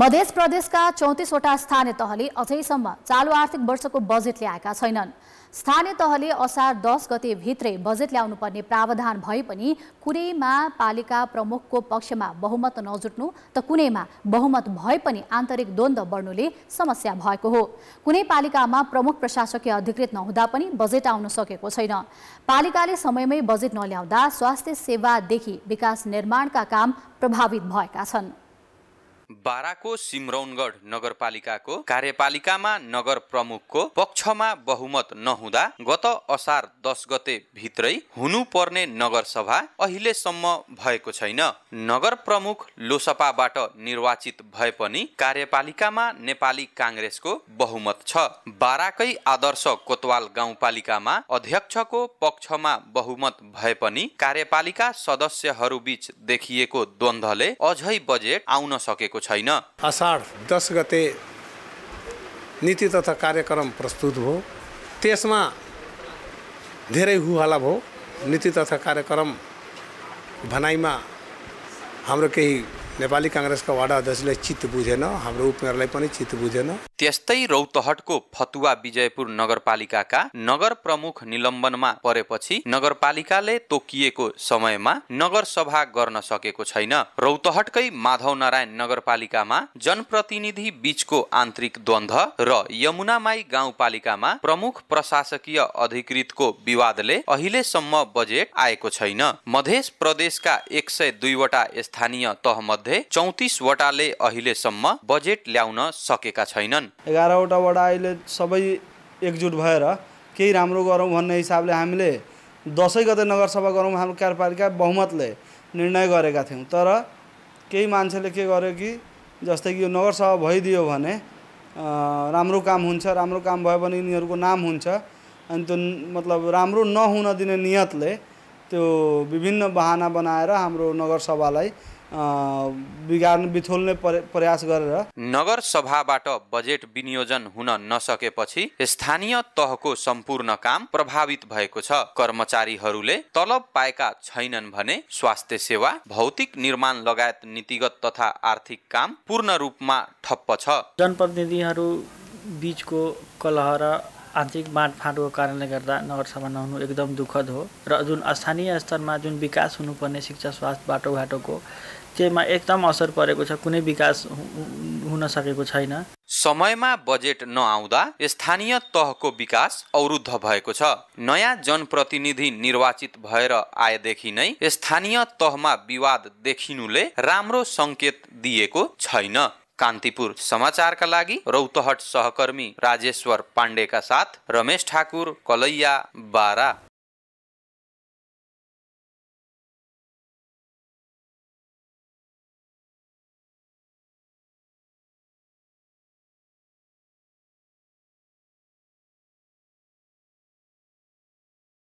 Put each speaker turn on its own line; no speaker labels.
मध्य प्रदेशका चौतिसवटा स्थानीय तहले अझैसम्म चालु आर्थिक वर्षको बजेट ल्याएका छैनन् स्थानीय तहले असार दस गते भित्रै बजेट ल्याउनुपर्ने प्रावधान भए पनि कुनैमा पालिका प्रमुखको पक्षमा बहुमत नजुट्नु त कुनैमा बहुमत भए पनि आन्तरिक द्वन्द्व बढ्नुले समस्या भएको हो कुनै पालिकामा प्रमुख प्रशासकीय अधिकृत नहुँदा पनि बजेट आउन सकेको छैन पालिकाले समयमै बजेट नल्याउँदा स्वास्थ्य सेवादेखि विकास निर्माणका काम प्रभावित भएका छन्
बाराको सिमरौनगढ नगरपालिकाको कार्यपालिकामा नगर प्रमुखको पक्षमा बहुमत नहुँदा गत असार दस गते भित्रै हुनुपर्ने नगरसभा अहिलेसम्म भएको छैन नगर प्रमुख लोसपाबाट निर्वाचित भए पनि कार्यपालिकामा नेपाली काङ्ग्रेसको बहुमत छ बाराकै आदर्श कोतवाल गाउँपालिकामा अध्यक्षको पक्षमा बहुमत भए पनि कार्यपालिका सदस्यहरूबीच देखिएको द्वन्द्वले अझै बजेट आउन सकेको भएको छैन
असार दस गते नीति तथा कार्यक्रम प्रस्तुत भयो त्यसमा धेरै हुहला भयो नीति तथा कार्यक्रम भनाइमा हाम्रो केही नेपाली काङ्ग्रेसका वाडा अध्यक्षले चित्त बुझेन हाम्रो उपमेयरलाई पनि चित्त बुझेन
त्यस्तै रौतहटको फतुवा विजयपुर नगरपालिकाका नगर प्रमुख निलम्बनमा परेपछि नगरपालिकाले तोकिएको समयमा नगरसभा गर्न सकेको छैन रौतहटकै माधव नारायण नगरपालिकामा जनप्रतिनिधि बीचको आन्तरिक द्वन्द र यमुनामाई गाउँपालिकामा प्रमुख प्रशासकीय अधिकृतको विवादले अहिलेसम्म बजेट आएको छैन मधेस प्रदेशका एक सय दुईवटा स्थानीय तहमध्ये मध्ये चौतिसवटाले अहिलेसम्म बजेट ल्याउन सकेका छैनन्
एघारवटाबाट अहिले सबै एकजुट भएर केही राम्रो गरौँ भन्ने हिसाबले हामीले दसैँ गते नगरसभा गरौँ हाम्रो कार्यपालिका बहुमतले निर्णय गरेका थियौँ तर केही मान्छेले के गर्यो कि जस्तै कि यो नगरसभा भइदियो भने राम्रो काम हुन्छ राम्रो काम भयो भने यिनीहरूको नाम हुन्छ अनि त्यो मतलब राम्रो नहुन दिने नियतले त्यो विभिन्न बहाना बनाएर हाम्रो नगरसभालाई प्रयास गरेर
नगर सभाबाट बजेट विनियोजन हुन नसकेपछि स्थानीय तहको सम्पूर्ण काम प्रभावित भएको छ कर्मचारीहरूले तलब पाएका छैनन् भने स्वास्थ्य सेवा भौतिक निर्माण लगायत नीतिगत तथा आर्थिक काम पूर्ण रूपमा ठप्प छ
जनप्रतिनिधिहरू बिचको कलह र आन्तरिक बाँडफाँडको कारणले गर्दा नगरसभा नहुनु एकदम दुःखद हो र जुन स्थानीय स्तरमा जुन विकास हुनुपर्ने शिक्षा स्वास्थ्य बाटोघाटोको त्यसमा एकदम असर परेको छ कुनै विकास हुन सकेको छैन
समयमा बजेट नआउँदा स्थानीय तहको विकास अवरुद्ध भएको छ नयाँ जनप्रतिनिधि निर्वाचित भएर आएदेखि नै स्थानीय तहमा विवाद देखिनुले राम्रो सङ्केत दिएको छैन कान्तिपुर समाचारका लागि रौतहट सहकर्मी राजेश्वर पाण्डेका साथ रमेश
ठाकुर कलैया बारा